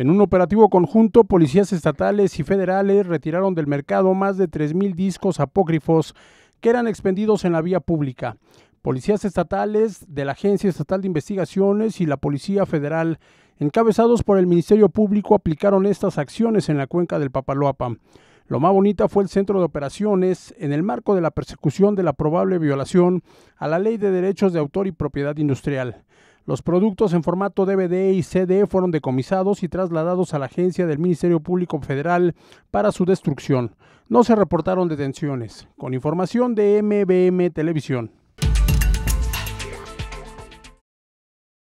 En un operativo conjunto, policías estatales y federales retiraron del mercado más de 3.000 discos apócrifos que eran expendidos en la vía pública. Policías estatales de la Agencia Estatal de Investigaciones y la Policía Federal, encabezados por el Ministerio Público, aplicaron estas acciones en la cuenca del Papaloapan. Lo más bonita fue el centro de operaciones en el marco de la persecución de la probable violación a la Ley de Derechos de Autor y Propiedad Industrial. Los productos en formato DVD y CD fueron decomisados y trasladados a la agencia del Ministerio Público Federal para su destrucción. No se reportaron detenciones. Con información de MBM Televisión.